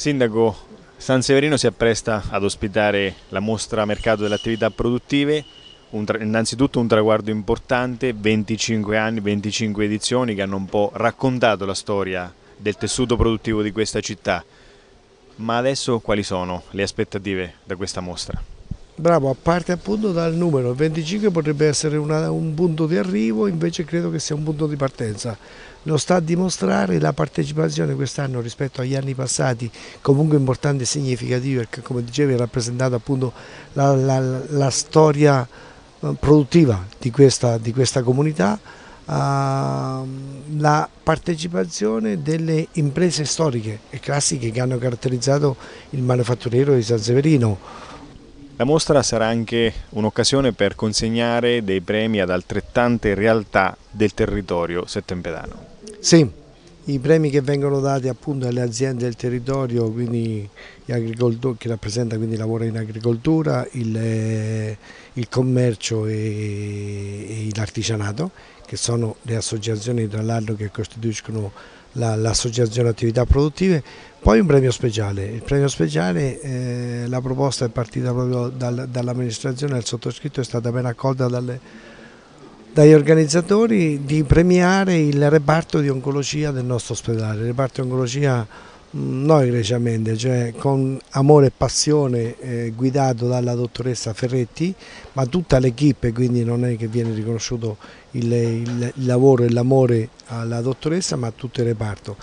Sindaco, San Severino si appresta ad ospitare la mostra mercato delle attività produttive, un innanzitutto un traguardo importante, 25 anni, 25 edizioni che hanno un po' raccontato la storia del tessuto produttivo di questa città. Ma adesso quali sono le aspettative da questa mostra? Bravo, a parte appunto dal numero, 25 potrebbe essere una, un punto di arrivo, invece credo che sia un punto di partenza. Lo sta a dimostrare la partecipazione quest'anno rispetto agli anni passati, comunque importante e significativa, perché come dicevi ha rappresentato appunto la, la, la storia eh, produttiva di questa, di questa comunità, uh, la partecipazione delle imprese storiche e classiche che hanno caratterizzato il manufatturiero di San Severino, la mostra sarà anche un'occasione per consegnare dei premi ad altrettante realtà del territorio settempedano. Sì, i premi che vengono dati appunto alle aziende del territorio, quindi che rappresenta quindi lavoro in agricoltura, il, eh, il commercio e, e l'artigianato, che sono le associazioni tra l'altro che costituiscono l'associazione la, attività produttive, poi un premio speciale. Il premio speciale, eh, la proposta è partita proprio dal, dall'amministrazione, al sottoscritto è stata ben accolta dalle dagli organizzatori di premiare il reparto di oncologia del nostro ospedale, il reparto di oncologia mm, noi egregiamente, cioè con amore e passione eh, guidato dalla dottoressa Ferretti, ma tutta l'equipe, quindi non è che viene riconosciuto il, il, lavoro e l'amore alla dottoressa, ma a tutto il reparto.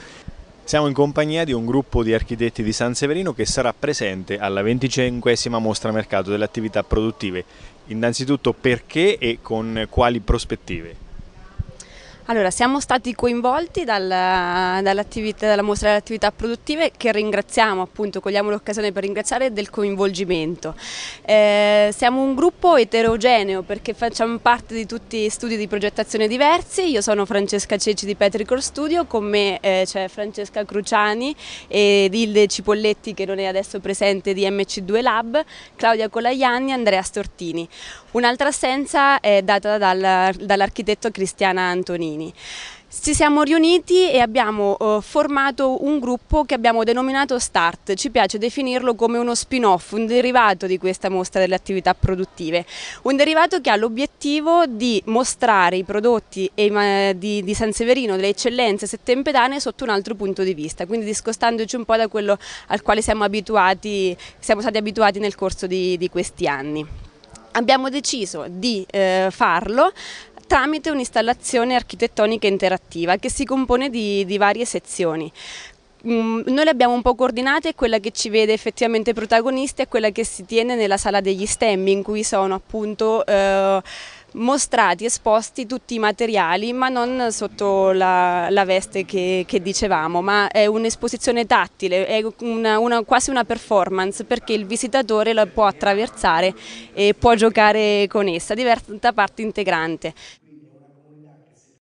Siamo in compagnia di un gruppo di architetti di San Severino che sarà presente alla 25esima mostra mercato delle attività produttive. Innanzitutto perché e con quali prospettive? Allora, siamo stati coinvolti dalla, dalla mostra delle attività produttive che ringraziamo, appunto, cogliamo l'occasione per ringraziare del coinvolgimento. Eh, siamo un gruppo eterogeneo perché facciamo parte di tutti studi di progettazione diversi, io sono Francesca Ceci di Petricor Studio, con me eh, c'è Francesca Cruciani ed Ilde Cipolletti che non è adesso presente di MC2 Lab, Claudia Colaiani e Andrea Stortini. Un'altra assenza è data dal, dall'architetto Cristiana Antonini. Ci siamo riuniti e abbiamo eh, formato un gruppo che abbiamo denominato START, ci piace definirlo come uno spin-off, un derivato di questa mostra delle attività produttive, un derivato che ha l'obiettivo di mostrare i prodotti e, di, di, San Severino, delle eccellenze settempedane sotto un altro punto di vista, quindi discostandoci un po' da quello al quale siamo, abituati, siamo stati abituati nel corso di, di questi anni. Abbiamo deciso di eh, farlo tramite un'installazione architettonica interattiva che si compone di, di varie sezioni mm, noi le abbiamo un po' coordinate, quella che ci vede effettivamente protagonisti è quella che si tiene nella sala degli stemmi in cui sono appunto eh, mostrati, esposti tutti i materiali, ma non sotto la, la veste che, che, dicevamo, ma è un'esposizione tattile, è una, una, quasi una performance perché il visitatore la può attraversare e può giocare con essa, diventa parte integrante.